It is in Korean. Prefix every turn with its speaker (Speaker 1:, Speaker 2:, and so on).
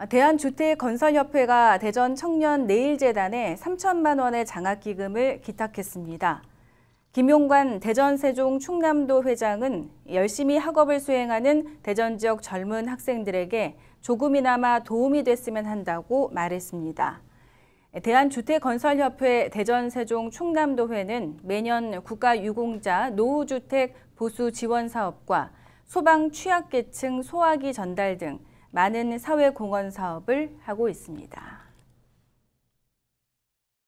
Speaker 1: 아, 대한주택건설협회가 대전 청년 내일재단에 3천만 원의 장학기금을 기탁했습니다. 김용관 대전 세종 충남도 회장은 열심히 학업을 수행하는 대전 지역 젊은 학생들에게 조금이나마 도움이 됐으면 한다고 말했습니다. 대한주택건설협회 대전 세종 충남도회는 매년 국가유공자 노후주택 보수 지원 사업과 소방 취약계층 소화기 전달 등 많은 사회 공헌 사업을 하고 있습니다.